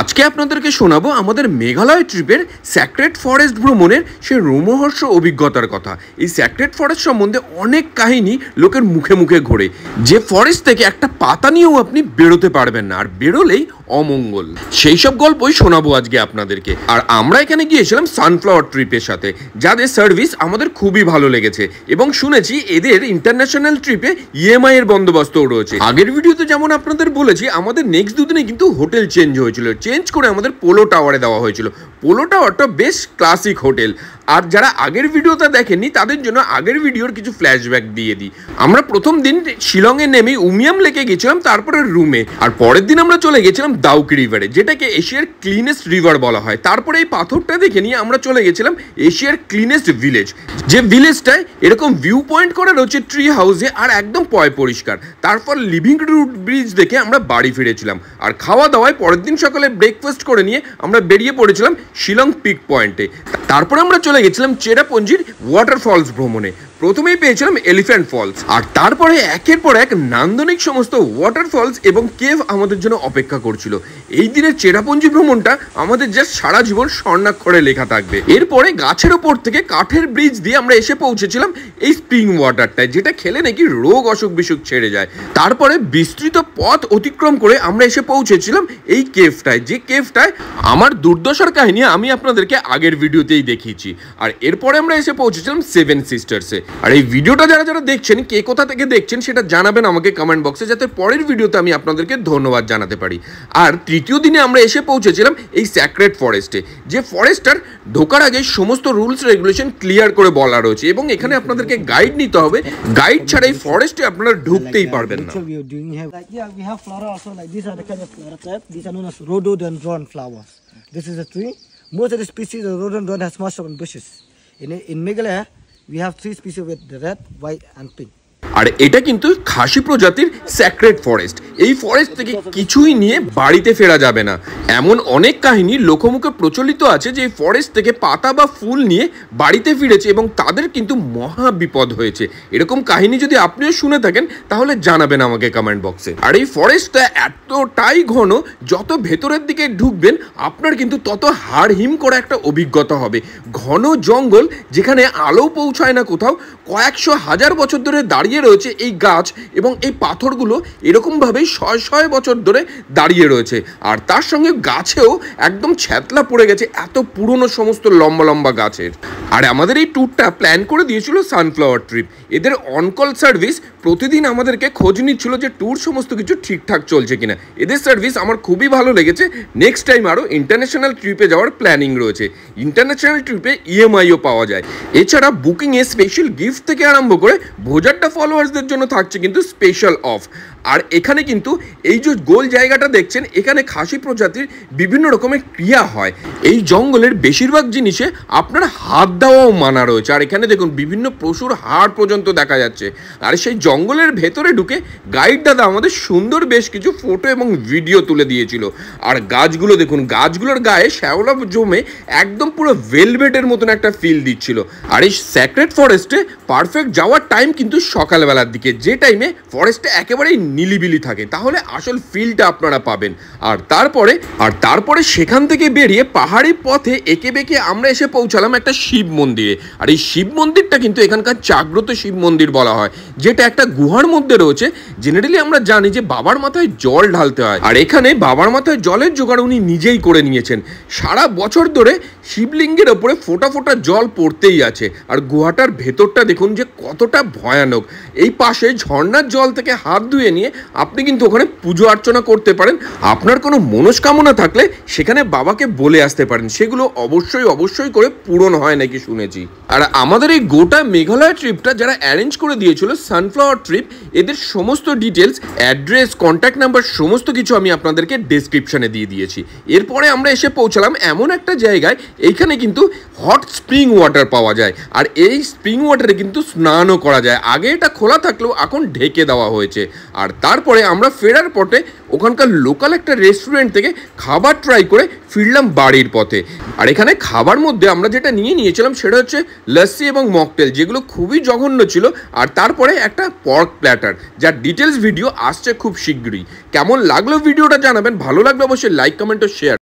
আজকে আপনাদেরকে শোনাবো আমাদের মেঘালয় ট্রিপের স্যাক্রেট ফরেস্ট ভ্রমণের সে রোমহর্ষ অভিজ্ঞতার কথা এই স্যাক্রেট ফরেস্ট সম্বন্ধে অনেক কাহিনী লোকের মুখে মুখে ঘোরে যে ফরেস্ট থেকে একটা পাতা নিয়েও আপনি বেরোতে পারবেন না আর বেরোলেই অমঙ্গল সেই সব গল্পই শোনাবো আজকে আপনাদেরকে আর আমরা এখানে গিয়েছিলাম সানফ্লাওয়ার ট্রিপের সাথে যাদের সার্ভিস আমাদের খুবই ভালো লেগেছে এবং শুনেছি এদের ইন্টারন্যাশনাল ট্রিপে ইএমআই এর বন্দোবস্তও রয়েছে আগের ভিডিওতে যেমন আপনাদের বলেছি আমাদের নেক্সট দুদিনে কিন্তু হোটেল চেঞ্জ হয়েছিল চেঞ্জ করে আমাদের পোলো টাওয়ারে দেওয়া হয়েছিল পোলোটা টাওয়ারটা বেশ ক্লাসিক হোটেল আর যারা আগের ভিডিওটা দেখেনি তাদের জন্য আগের ভিডিওর কিছু ফ্ল্যাশব্যাক দিয়ে দিই আমরা প্রথম দিন শিলংয়ে নেমে উমিয়াম লেকে গেছিলাম তারপরে রুমে আর পরের দিন আমরা চলে গেছিলাম দাউক রিভারে যেটাকে এশিয়ার ক্লিনেস্ট রিভার বলা হয় তারপরে এই পাথরটা দেখে নিয়ে আমরা চলে গেছিলাম এশিয়ার ক্লিনেস্ট ভিলেজ যে ভিলেজটায় এরকম ভিউ পয়েন্ট করা রয়েছে ট্রি হাউসে আর একদম পয় পরিষ্কার তারপর লিভিং রুট ব্রিজ দেখে আমরা বাড়ি ফিরেছিলাম আর খাওয়া দাওয়ায় পরের দিন সকালে ব্রেকফাস্ট করে নিয়ে আমরা বেরিয়ে পড়েছিলাম শিলং পিক পয়েন্টে তারপরে আমরা চলে গেছিলাম চেরাপুঞ্জির ওয়াটারফলস ভ্রমণে প্রথমেই পেয়েছিলাম এলিফ্যান্ট ফলস আর তারপরে একের পর এক নান্দনিক সমস্ত ওয়াটার ফলস এবং কেভ আমাদের জন্য অপেক্ষা করছিল এই দিনের চেরাপুঞ্জি ভ্রমণটা আমাদের জাস্ট সারা জীবন স্বর্ণাক্ষরে লেখা থাকবে এরপরে গাছের ওপর থেকে কাঠের ব্রিজ দিয়ে আমরা এসে পৌঁছেছিলাম এই স্প্রিং ওয়াটারটায় যেটা খেলে নাকি রোগ অসুখ বিসুখ ছেড়ে যায় তারপরে বিস্তৃত পথ অতিক্রম করে আমরা এসে পৌঁছেছিলাম এই কেভটায় যে কেভটায় আমার দুর্দশার কাহিনী আমি আপনাদেরকে আগের ভিডিওতেই দেখিয়েছি আর এরপরে আমরা এসে পৌঁছেছিলাম সেভেন সিস্টার্সে আর এই ভিডিওটা যারা যারা দেখছেন কে কোথা থেকে দেখছেন সেটা জানাবেন আমাকে কমেন্ট বক্সে যাতে পরের ভিডিওতে আমি আপনাদেরকে ধন্যবাদ জানাতে পারি আর তৃতীয় দিনে আমরা এসে পৌঁছেছিলাম এই স্যাক্রেড ফরেস্টে যে ফরেস্টার ঢোকার আগে সমস্ত রুলস রেগুলেশন ক্লিয়ার করে বলা রয়েছে এবং এখানে আপনাদেরকে গাইড নিতে হবে গাইড ছাড়া এই ফরেস্টে আপনারা ঢুকতেই পারবেন না This is a tree. Most of the species of rhododendron has mushroom bushes. In, in Meghalaya, We have three species with red, white and pink. আর এটা কিন্তু খাসি প্রজাতির স্যাক্রেড ফরেস্ট এই ফরেস্ট থেকে কিছুই নিয়ে বাড়িতে ফেরা যাবে না এমন অনেক কাহিনী লোকমুখে প্রচলিত আছে যে ফরেস্ট থেকে পাতা বা ফুল নিয়ে বাড়িতে ফিরেছে এবং তাদের কিন্তু মহা বিপদ হয়েছে এরকম কাহিনী যদি আপনিও শুনে থাকেন তাহলে জানাবেন আমাকে কমেন্ট বক্সে আর এই ফরেস্টটা এতটাই ঘন যত ভেতরের দিকে ঢুকবেন আপনার কিন্তু তত হাড় হিম একটা অভিজ্ঞতা হবে ঘন জঙ্গল যেখানে আলো পৌঁছায় না কোথাও কয়েকশো হাজার বছর ধরে দাঁড়িয়ে দাঁড়িয়ে রয়েছে এই গাছ এবং এই পাথরগুলো এরকমভাবেই শয় শয় বছর ধরে দাঁড়িয়ে রয়েছে আর তার সঙ্গে গাছেও একদম ছ্যাতলা পড়ে গেছে এত পুরনো সমস্ত লম্বা লম্বা গাছের আর আমাদের এই ট্যুরটা প্ল্যান করে দিয়েছিল সানফ্লাওয়ার ট্রিপ এদের অনকল সার্ভিস প্রতিদিন আমাদেরকে খোঁজ নিচ্ছিল যে ট্যুর সমস্ত কিছু ঠিকঠাক চলছে কিনা এদের সার্ভিস আমার খুবই ভালো লেগেছে নেক্সট টাইম আরও ইন্টারন্যাশনাল ট্রিপে যাওয়ার প্ল্যানিং রয়েছে ইন্টারন্যাশনাল ট্রিপে ইএমআইও e পাওয়া যায় এছাড়া বুকিংয়ে স্পেশাল গিফট থেকে আরম্ভ করে ভোজারটা ফলোয়ার্সদের জন্য থাকছে কিন্তু স্পেশাল অফ আর এখানে কিন্তু এই যে গোল জায়গাটা দেখছেন এখানে খাসি প্রজাতির বিভিন্ন রকমের ক্রিয়া হয় এই জঙ্গলের বেশিরভাগ জিনিসে আপনার হাত দেওয়াও মানা রয়েছে আর এখানে দেখুন বিভিন্ন পশুর হাড় পর্যন্ত দেখা যাচ্ছে আর সেই জঙ্গলের ভেতরে ঢুকে গাইড দাদা আমাদের সুন্দর বেশ কিছু ফটো এবং ভিডিও তুলে দিয়েছিল আর গাছগুলো দেখুন গাছগুলোর গায়ে শ্যাওলা জমে একদম পুরো ভেলভেটের মতন একটা ফিল দিচ্ছিল আর এই স্যাক্রেড ফরেস্টে পারফেক্ট যাওয়ার টাইম কিন্তু সকাল সকালবেলার দিকে যে টাইমে ফরেস্টটা একেবারেই নিলিবিলি থাকে তাহলে আসল ফিলটা আপনারা পাবেন আর তারপরে আর তারপরে সেখান থেকে বেরিয়ে পাহাড়ি পথে এঁকে বেঁকে আমরা এসে পৌঁছালাম একটা শিব মন্দিরে আর এই শিব মন্দিরটা কিন্তু এখানকার জাগ্রত শিব মন্দির বলা হয় যেটা একটা গুহার মধ্যে রয়েছে জেনারেলি আমরা জানি যে বাবার মাথায় জল ঢালতে হয় আর এখানে বাবার মাথায় জলের জোগাড় উনি নিজেই করে নিয়েছেন সারা বছর ধরে শিবলিঙ্গের ওপরে ফোটা ফোটা জল পড়তেই আছে আর গুহাটার ভেতরটা দেখুন যে কতটা ভয়ানক এই পাশে ঝর্নার জল থেকে হাত ধুয়ে নিয়ে আপনি কিন্তু ওখানে পুজো অর্চনা করতে পারেন আপনার কোনো মনস্কামনা থাকলে সেখানে বাবাকে বলে আসতে পারেন সেগুলো অবশ্যই অবশ্যই করে পূরণ হয় নাকি শুনেছি আর আমাদের এই গোটা মেঘালয় ট্রিপটা যারা অ্যারেঞ্জ করে দিয়েছিল সানফ্লাওয়ার ট্রিপ এদের সমস্ত ডিটেলস অ্যাড্রেস কন্ট্যাক্ট নাম্বার সমস্ত কিছু আমি আপনাদেরকে ডেসক্রিপশানে দিয়ে দিয়েছি এরপরে আমরা এসে পৌঁছালাম এমন একটা জায়গায় এইখানে কিন্তু হট স্প্রিং ওয়াটার পাওয়া যায় আর এই স্প্রিং ওয়াটারে কিন্তু স্নানও করা যায় আগে এটা গেটটা খোলা থাকলেও এখন ঢেকে দেওয়া হয়েছে আর তারপরে আমরা ফেরার পথে ওখানকার লোকাল একটা রেস্টুরেন্ট থেকে খাবার ট্রাই করে ফিরলাম বাড়ির পথে আর এখানে খাবার মধ্যে আমরা যেটা নিয়ে নিয়েছিলাম সেটা হচ্ছে লস্যি এবং মকটেল যেগুলো খুবই জঘন্য ছিল আর তারপরে একটা পর্ক প্ল্যাটার যার ডিটেলস ভিডিও আসছে খুব শীঘ্রই কেমন লাগলো ভিডিওটা জানাবেন ভালো লাগলে অবশ্যই লাইক কমেন্ট ও শেয়ার